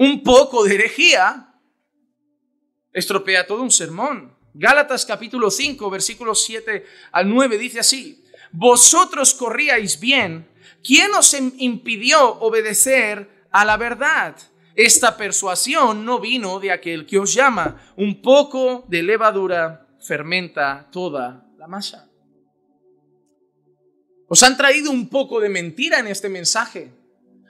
un poco de herejía estropea todo un sermón. Gálatas capítulo 5, versículos 7 al 9 dice así, vosotros corríais bien, ¿quién os impidió obedecer a la verdad? Esta persuasión no vino de aquel que os llama, un poco de levadura fermenta toda la masa. Os han traído un poco de mentira en este mensaje.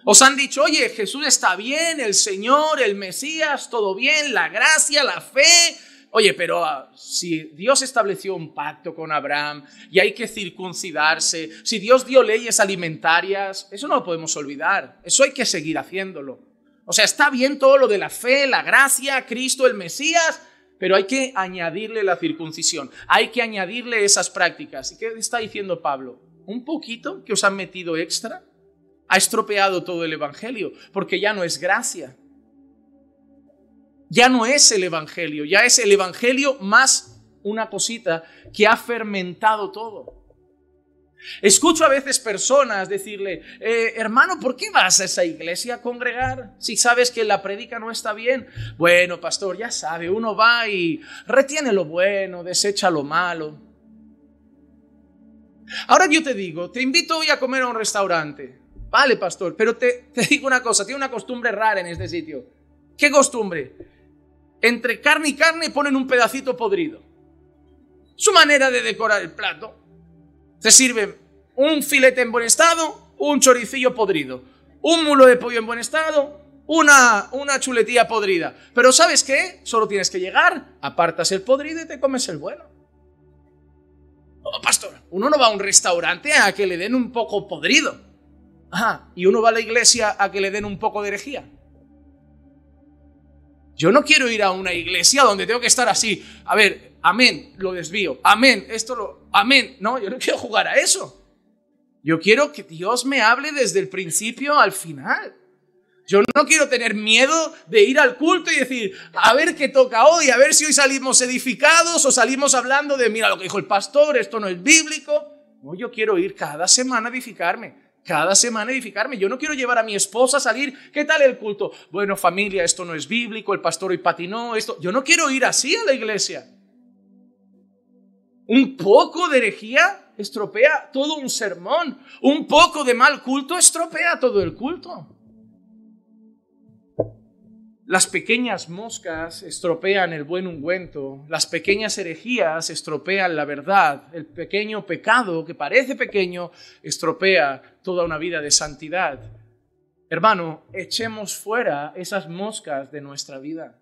Os han dicho, oye, Jesús está bien, el Señor, el Mesías, todo bien, la gracia, la fe. Oye, pero ah, si Dios estableció un pacto con Abraham y hay que circuncidarse, si Dios dio leyes alimentarias, eso no lo podemos olvidar, eso hay que seguir haciéndolo. O sea, está bien todo lo de la fe, la gracia, Cristo, el Mesías, pero hay que añadirle la circuncisión, hay que añadirle esas prácticas. ¿Y qué está diciendo Pablo? ¿Un poquito que os han metido extra? ha estropeado todo el Evangelio, porque ya no es gracia. Ya no es el Evangelio, ya es el Evangelio más una cosita que ha fermentado todo. Escucho a veces personas decirle, eh, hermano, ¿por qué vas a esa iglesia a congregar si sabes que la predica no está bien? Bueno, pastor, ya sabe, uno va y retiene lo bueno, desecha lo malo. Ahora yo te digo, te invito hoy a comer a un restaurante. Vale, pastor, pero te, te digo una cosa, tiene una costumbre rara en este sitio. ¿Qué costumbre? Entre carne y carne ponen un pedacito podrido. Su manera de decorar el plato. Se sirven un filete en buen estado, un choricillo podrido, un mulo de pollo en buen estado, una, una chuletilla podrida. Pero ¿sabes qué? Solo tienes que llegar, apartas el podrido y te comes el bueno. Oh, pastor, uno no va a un restaurante a que le den un poco podrido y uno va a la iglesia a que le den un poco de herejía. Yo no quiero ir a una iglesia donde tengo que estar así. A ver, amén, lo desvío. Amén, esto lo... Amén. No, yo no quiero jugar a eso. Yo quiero que Dios me hable desde el principio al final. Yo no quiero tener miedo de ir al culto y decir, a ver qué toca hoy, a ver si hoy salimos edificados o salimos hablando de, mira lo que dijo el pastor, esto no es bíblico. No, yo quiero ir cada semana a edificarme cada semana edificarme. Yo no quiero llevar a mi esposa a salir. ¿Qué tal el culto? Bueno, familia, esto no es bíblico, el pastor hoy patinó, esto. Yo no quiero ir así a la iglesia. Un poco de herejía estropea todo un sermón. Un poco de mal culto estropea todo el culto. Las pequeñas moscas estropean el buen ungüento, las pequeñas herejías estropean la verdad, el pequeño pecado que parece pequeño estropea toda una vida de santidad. Hermano, echemos fuera esas moscas de nuestra vida.